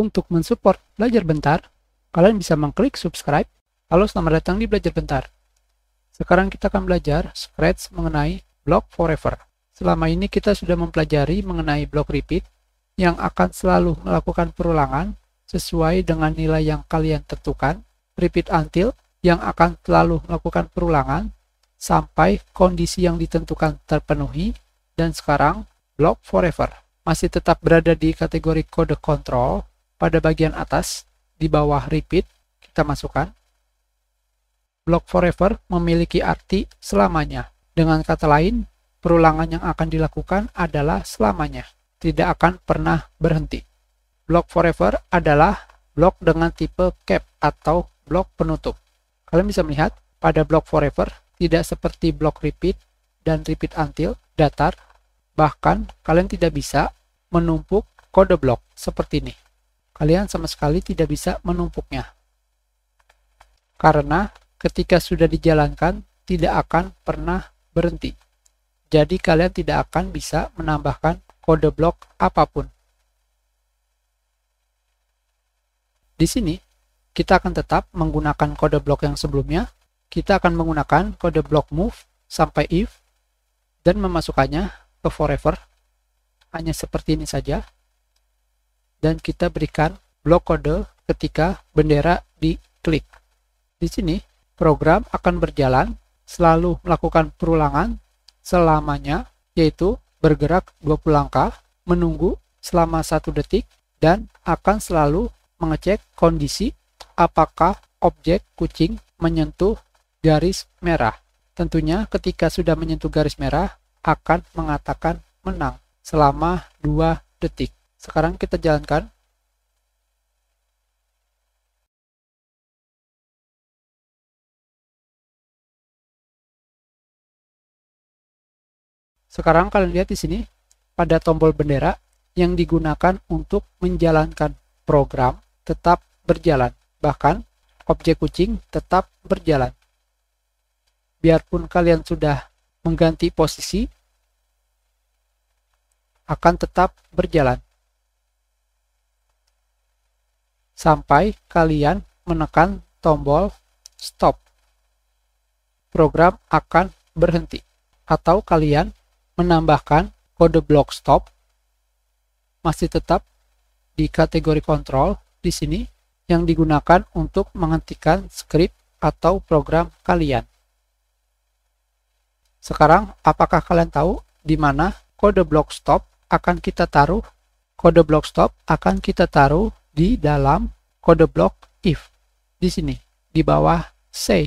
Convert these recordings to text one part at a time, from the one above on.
Untuk mensupport Belajar Bentar, kalian bisa mengklik subscribe. Halo, selamat datang di Belajar Bentar. Sekarang kita akan belajar Scratch mengenai block forever. Selama ini kita sudah mempelajari mengenai block repeat yang akan selalu melakukan perulangan sesuai dengan nilai yang kalian tentukan. Repeat until yang akan selalu melakukan perulangan sampai kondisi yang ditentukan terpenuhi. Dan sekarang block forever masih tetap berada di kategori kode kontrol pada bagian atas di bawah repeat kita masukkan. Block forever memiliki arti selamanya. Dengan kata lain, perulangan yang akan dilakukan adalah selamanya, tidak akan pernah berhenti. Block forever adalah block dengan tipe cap atau blok penutup. Kalian bisa melihat pada block forever tidak seperti blok repeat dan repeat until datar, bahkan kalian tidak bisa menumpuk kode blok seperti ini kalian sama sekali tidak bisa menumpuknya. Karena ketika sudah dijalankan, tidak akan pernah berhenti. Jadi kalian tidak akan bisa menambahkan kode blok apapun. Di sini, kita akan tetap menggunakan kode blok yang sebelumnya. Kita akan menggunakan kode blok move sampai if dan memasukkannya ke forever. Hanya seperti ini saja dan kita berikan blok kode ketika bendera diklik. Di sini, program akan berjalan selalu melakukan perulangan selamanya, yaitu bergerak 20 langkah, menunggu selama satu detik, dan akan selalu mengecek kondisi apakah objek kucing menyentuh garis merah. Tentunya ketika sudah menyentuh garis merah, akan mengatakan menang selama 2 detik. Sekarang kita jalankan. Sekarang kalian lihat di sini pada tombol bendera yang digunakan untuk menjalankan program tetap berjalan. Bahkan objek kucing tetap berjalan. Biarpun kalian sudah mengganti posisi akan tetap berjalan. sampai kalian menekan tombol stop. Program akan berhenti. Atau kalian menambahkan kode blok stop masih tetap di kategori kontrol di sini yang digunakan untuk menghentikan script atau program kalian. Sekarang, apakah kalian tahu di mana kode blok stop akan kita taruh? Kode blok stop akan kita taruh di dalam kode blok if di sini di bawah say.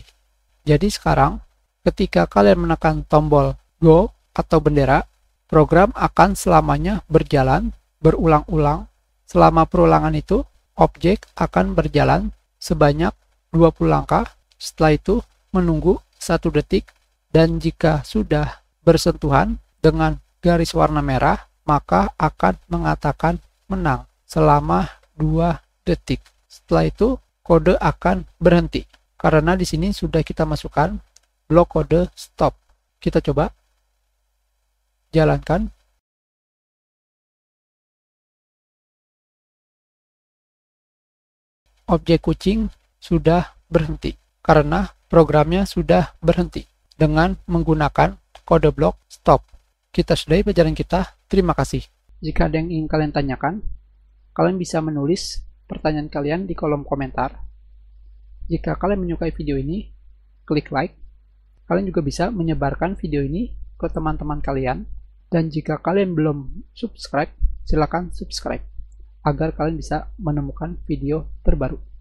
Jadi sekarang ketika kalian menekan tombol go atau bendera, program akan selamanya berjalan berulang-ulang. Selama perulangan itu, objek akan berjalan sebanyak 20 langkah. Setelah itu menunggu satu detik dan jika sudah bersentuhan dengan garis warna merah, maka akan mengatakan menang selama 2 detik. Setelah itu kode akan berhenti karena di sini sudah kita masukkan blok kode stop. Kita coba jalankan. Objek kucing sudah berhenti karena programnya sudah berhenti dengan menggunakan kode blok stop. Kita sudahi pelajaran kita. Terima kasih. Jika ada yang ingin kalian tanyakan, Kalian bisa menulis pertanyaan kalian di kolom komentar. Jika kalian menyukai video ini, klik like. Kalian juga bisa menyebarkan video ini ke teman-teman kalian. Dan jika kalian belum subscribe, silakan subscribe agar kalian bisa menemukan video terbaru.